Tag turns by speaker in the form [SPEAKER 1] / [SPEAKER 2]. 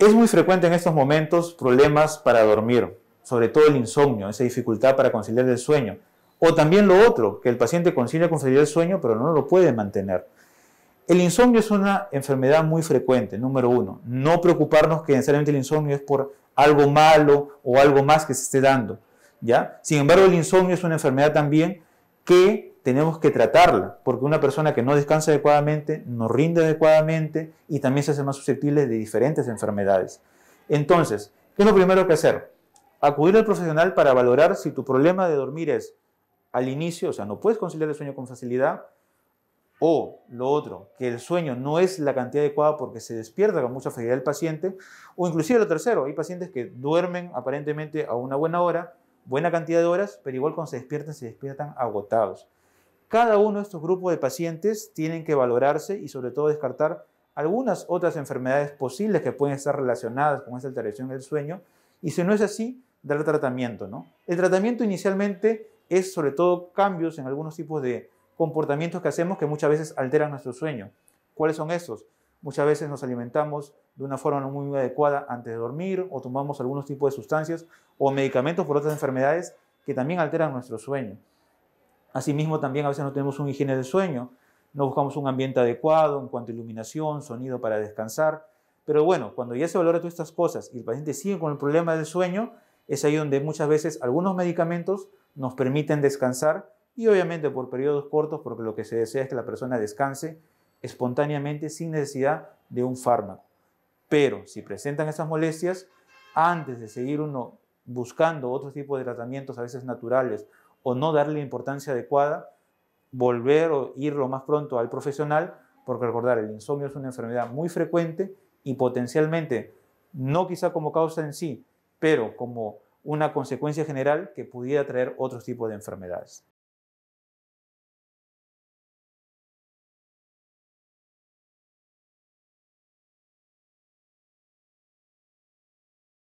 [SPEAKER 1] Es muy frecuente en estos momentos problemas para dormir, sobre todo el insomnio, esa dificultad para conciliar el sueño. O también lo otro, que el paciente concilia conciliar el sueño, pero no lo puede mantener. El insomnio es una enfermedad muy frecuente, número uno. No preocuparnos que necesariamente el insomnio es por algo malo o algo más que se esté dando. ¿ya? Sin embargo, el insomnio es una enfermedad también que tenemos que tratarla, porque una persona que no descansa adecuadamente, no rinde adecuadamente y también se hace más susceptible de diferentes enfermedades. Entonces, ¿qué es lo primero que hacer? Acudir al profesional para valorar si tu problema de dormir es al inicio, o sea, no puedes conciliar el sueño con facilidad, o lo otro, que el sueño no es la cantidad adecuada porque se despierta con mucha facilidad el paciente, o inclusive lo tercero, hay pacientes que duermen aparentemente a una buena hora, buena cantidad de horas, pero igual cuando se despiertan, se despiertan agotados. Cada uno de estos grupos de pacientes tienen que valorarse y sobre todo descartar algunas otras enfermedades posibles que pueden estar relacionadas con esta alteración del sueño y si no es así, dar tratamiento. ¿no? El tratamiento inicialmente es sobre todo cambios en algunos tipos de comportamientos que hacemos que muchas veces alteran nuestro sueño. ¿Cuáles son esos? Muchas veces nos alimentamos de una forma no muy adecuada antes de dormir o tomamos algunos tipos de sustancias o medicamentos por otras enfermedades que también alteran nuestro sueño. Asimismo, también a veces no tenemos un higiene de sueño, no buscamos un ambiente adecuado en cuanto a iluminación, sonido para descansar. Pero bueno, cuando ya se valora todas estas cosas y el paciente sigue con el problema del sueño, es ahí donde muchas veces algunos medicamentos nos permiten descansar y obviamente por periodos cortos, porque lo que se desea es que la persona descanse espontáneamente sin necesidad de un fármaco. Pero si presentan esas molestias, antes de seguir uno buscando otro tipo de tratamientos, a veces naturales o no darle la importancia adecuada, volver o ir lo más pronto al profesional, porque recordar, el insomnio es una enfermedad muy frecuente y potencialmente, no quizá como causa en sí, pero como una consecuencia general que pudiera traer otros tipos de enfermedades.